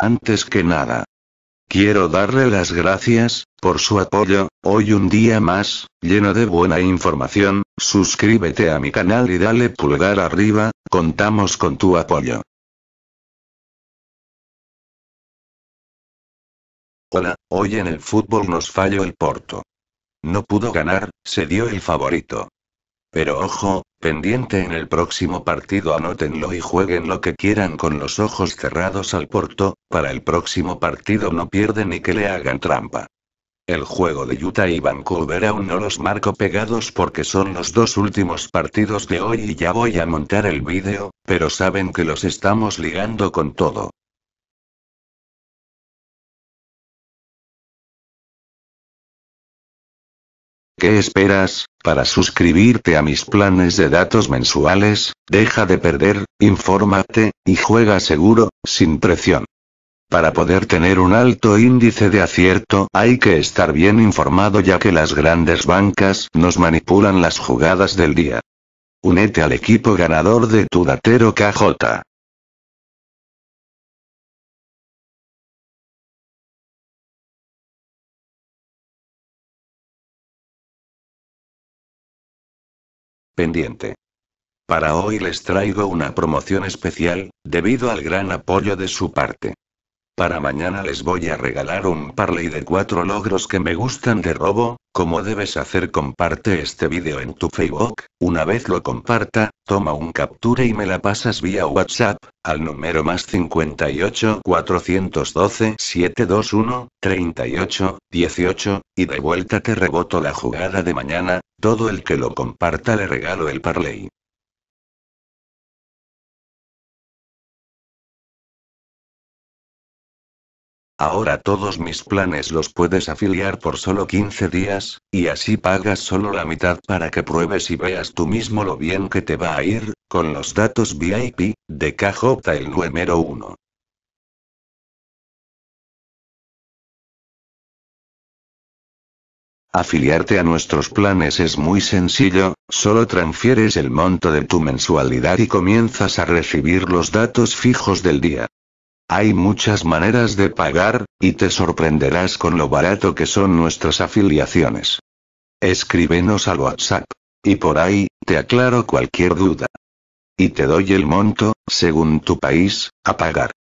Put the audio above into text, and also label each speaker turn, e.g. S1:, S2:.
S1: Antes que nada, quiero darle
S2: las gracias, por su apoyo, hoy un día más, lleno de buena información,
S3: suscríbete a mi canal y dale pulgar arriba, contamos con tu apoyo. Hola, hoy en el fútbol nos falló el Porto. No pudo ganar, se dio el favorito.
S2: Pero ojo, Pendiente en el próximo partido anótenlo y jueguen lo que quieran con los ojos cerrados al Porto, para el próximo partido no pierden ni que le hagan trampa. El juego de Utah y Vancouver aún no los marco pegados porque son los dos últimos partidos de hoy y ya voy a montar el vídeo, pero saben que los estamos
S3: ligando con todo. ¿Qué esperas? Para suscribirte
S2: a mis planes de datos mensuales, deja de perder, infórmate, y juega seguro, sin presión. Para poder tener un alto índice de acierto hay que estar bien informado ya que las grandes bancas nos manipulan las
S3: jugadas del día. Únete al equipo ganador de tu datero KJ. pendiente. Para hoy les traigo una promoción especial,
S2: debido al gran apoyo de su parte. Para mañana les voy a regalar un parley de cuatro logros que me gustan de robo, como debes hacer comparte este vídeo en tu Facebook, una vez lo comparta, toma un captura y me la pasas vía WhatsApp, al número más 58 412 721 38 18, y de vuelta te reboto la jugada de mañana, todo el que lo
S3: comparta le regalo el Parley. Ahora todos mis planes
S2: los puedes afiliar por solo 15 días, y así pagas solo la mitad para que pruebes y veas tú mismo lo bien que te va a ir, con los datos VIP, de KJ
S3: el número 1. Afiliarte a nuestros planes es muy sencillo,
S2: solo transfieres el monto de tu mensualidad y comienzas a recibir los datos fijos del día. Hay muchas maneras de pagar, y te sorprenderás con lo barato que son nuestras afiliaciones. Escríbenos al WhatsApp. Y
S3: por ahí, te aclaro cualquier duda. Y te doy el monto, según tu país, a pagar.